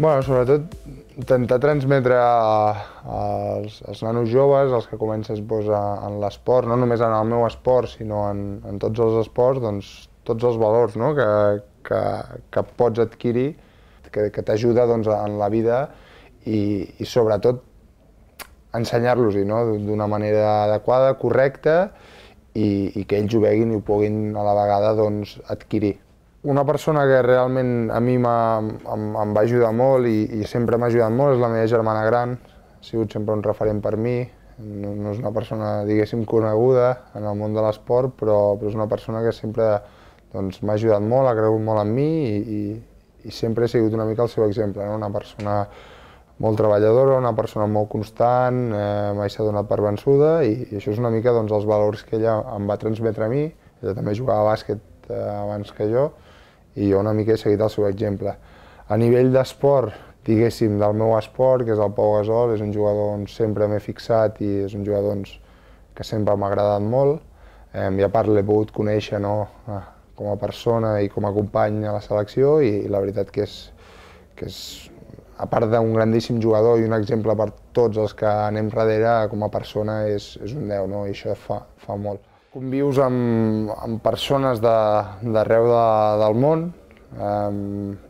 Bueno, sobretot intentar transmetre als, als nanos joves, als que comences posa doncs, en l'esport, no només en el meu esport, sinó en, en tots els esports, doncs, tots els valors no? que, que, que pots adquirir, que, que t'ajuda doncs, en la vida i, i sobretot ensenyar los no? d'una manera adequada, correcta i, i que ells ho veguin i ho puguin a la vegada doncs, adquirir una persona que realment a mi em va ajudar molt i, i sempre m'ha ajudat molt és la meva germana gran, ha sigut sempre un referent per mi, no, no és una persona, diguéssim, coneguda en el món de l'esport, però, però és una persona que sempre doncs, m'ha ajudat molt, ha cregut molt en mi i, i, i sempre he sigut una mica el seu exemple, no? una persona molt treballadora, una persona molt constant, eh, mai s'ha donat per vençuda i, i això és una mica doncs, els valors que ella em va transmetre a mi. Ella també jugava a bàsquet Eh, abans que jo i jo una mica he seguit el seu exemple. A nivell d'esport, diguéssim, del meu esport, que és el Pau Gasol, és un jugador on sempre m'he fixat i és un jugador doncs, que sempre m'ha agradat molt. Eh, I a part l'he pogut conèixer no, eh, com a persona i com a company a la selecció i, i la veritat que és, que és a part d'un grandíssim jugador i un exemple per tots els que anem darrere, com a persona és, és un 10, no? i això fa, fa molt. Convius amb, amb persones d'arreu de, de, del món, um,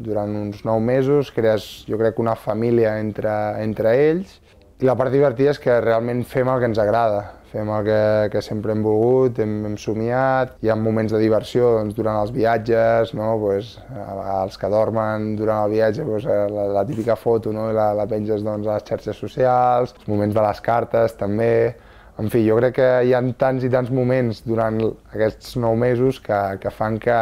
durant uns nou mesos, crees, jo crec, una família entre, entre ells, i la part divertida és que realment fem el que ens agrada, fem el que, que sempre hem volgut, hem, hem somiat, hi ha moments de diversió doncs, durant els viatges, no? pues, els que dormen durant el viatge, pues, eh, la, la típica foto no? la, la penges doncs, a les xarxes socials, els moments de les cartes també, en fi, jo crec que hi han tants i tants moments durant aquests nou mesos que, que fan que,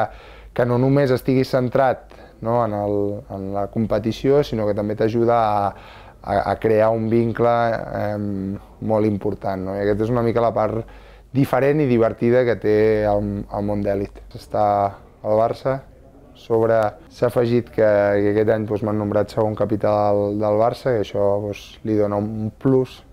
que no només estiguis centrat no, en, el, en la competició, sinó que també t'ajuda a, a, a crear un vincle eh, molt important. No? I aquesta és una mica la part diferent i divertida que té el, el món d'èlit. Està al Barça, sobre s'ha afegit que, que aquest any doncs, m'han nombrat segon capità del, del Barça i això doncs, li dona un plus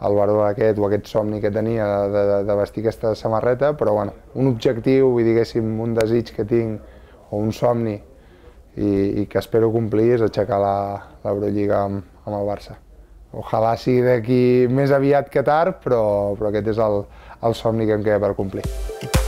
el baró aquest o aquest somni que tenia de, de, de vestir aquesta samarreta, però bueno, un objectiu i diguéssim un desig que tinc o un somni i, i que espero complir és aixecar Brolliga amb, amb el Barça. Ojalà sigui d'aquí més aviat que tard, però, però aquest és el, el somni que em queda per complir.